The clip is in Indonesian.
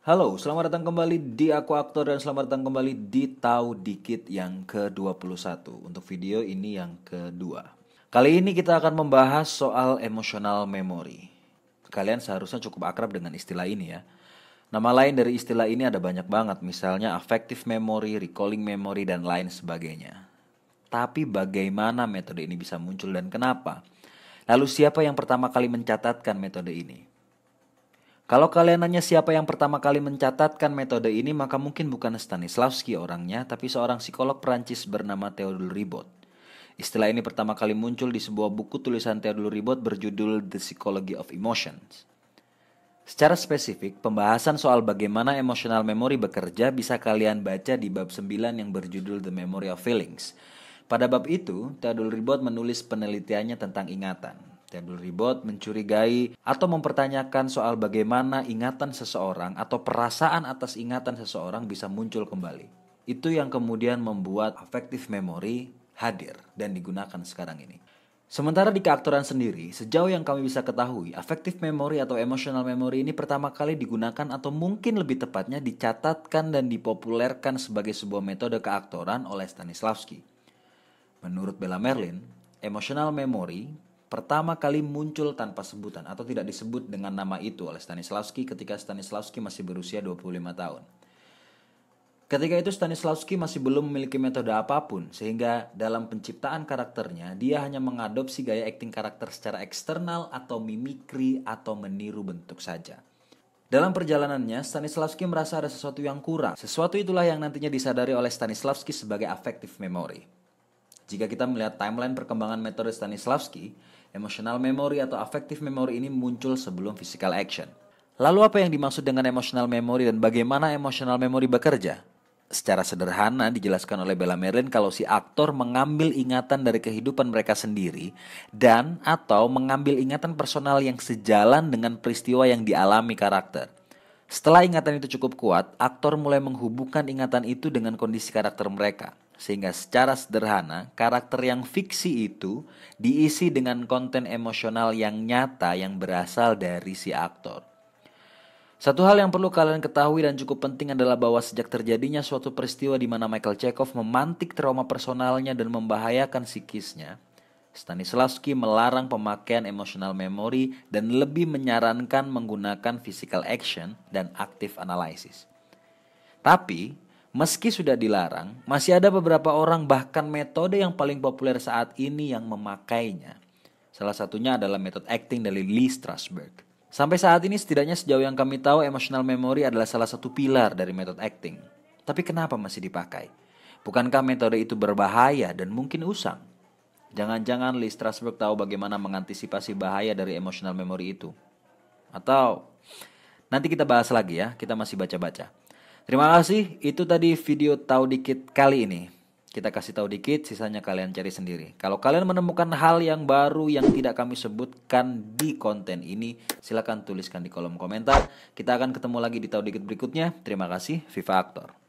Halo, selamat datang kembali di Aku Aktor dan selamat datang kembali di Tahu Dikit yang ke-21 Untuk video ini yang kedua Kali ini kita akan membahas soal emotional memory Kalian seharusnya cukup akrab dengan istilah ini ya Nama lain dari istilah ini ada banyak banget Misalnya affective memory, recalling memory, dan lain sebagainya Tapi bagaimana metode ini bisa muncul dan kenapa? Lalu siapa yang pertama kali mencatatkan metode ini? Kalau kalian nanya siapa yang pertama kali mencatatkan metode ini, maka mungkin bukan Stanislavski orangnya, tapi seorang psikolog Perancis bernama Theodore Ribot. Istilah ini pertama kali muncul di sebuah buku tulisan Theodore Ribot berjudul The Psychology of Emotions. Secara spesifik, pembahasan soal bagaimana emotional memory bekerja bisa kalian baca di bab 9 yang berjudul The Memory of Feelings. Pada bab itu, Theodore Ribot menulis penelitiannya tentang ingatan. Tendul ribot mencurigai atau mempertanyakan soal bagaimana ingatan seseorang atau perasaan atas ingatan seseorang bisa muncul kembali. Itu yang kemudian membuat affective memory hadir dan digunakan sekarang ini. Sementara di keaktoran sendiri, sejauh yang kami bisa ketahui, affective memory atau emotional memory ini pertama kali digunakan atau mungkin lebih tepatnya dicatatkan dan dipopulerkan sebagai sebuah metode keaktoran oleh Stanislavski. Menurut Bella Merlin, emotional memory pertama kali muncul tanpa sebutan atau tidak disebut dengan nama itu oleh Stanislavski ketika Stanislavski masih berusia 25 tahun. Ketika itu Stanislavski masih belum memiliki metode apapun sehingga dalam penciptaan karakternya dia hanya mengadopsi gaya akting karakter secara eksternal atau mimikri atau meniru bentuk saja. Dalam perjalanannya, Stanislavski merasa ada sesuatu yang kurang. Sesuatu itulah yang nantinya disadari oleh Stanislavski sebagai affective memory. Jika kita melihat timeline perkembangan metode Stanislavski, emotional memory atau affective memory ini muncul sebelum physical action. Lalu apa yang dimaksud dengan emotional memory dan bagaimana emotional memory bekerja? Secara sederhana dijelaskan oleh Bella Merlin kalau si aktor mengambil ingatan dari kehidupan mereka sendiri dan atau mengambil ingatan personal yang sejalan dengan peristiwa yang dialami karakter. Setelah ingatan itu cukup kuat, aktor mulai menghubungkan ingatan itu dengan kondisi karakter mereka. Sehingga secara sederhana, karakter yang fiksi itu diisi dengan konten emosional yang nyata yang berasal dari si aktor. Satu hal yang perlu kalian ketahui dan cukup penting adalah bahwa sejak terjadinya suatu peristiwa di mana Michael Chekhov memantik trauma personalnya dan membahayakan psikisnya, Stanislavski melarang pemakaian emotional memory dan lebih menyarankan menggunakan physical action dan active analysis. Tapi, Meski sudah dilarang, masih ada beberapa orang bahkan metode yang paling populer saat ini yang memakainya. Salah satunya adalah metode acting dari Lee Strasberg. Sampai saat ini setidaknya sejauh yang kami tahu emotional memory adalah salah satu pilar dari metode acting. Tapi kenapa masih dipakai? Bukankah metode itu berbahaya dan mungkin usang? Jangan-jangan Lee Strasberg tahu bagaimana mengantisipasi bahaya dari emotional memory itu. Atau nanti kita bahas lagi ya, kita masih baca-baca. Terima kasih, itu tadi video tahu dikit kali ini. Kita kasih tahu dikit, sisanya kalian cari sendiri. Kalau kalian menemukan hal yang baru yang tidak kami sebutkan di konten ini, silahkan tuliskan di kolom komentar. Kita akan ketemu lagi di tahu dikit berikutnya. Terima kasih, Viva Aktor.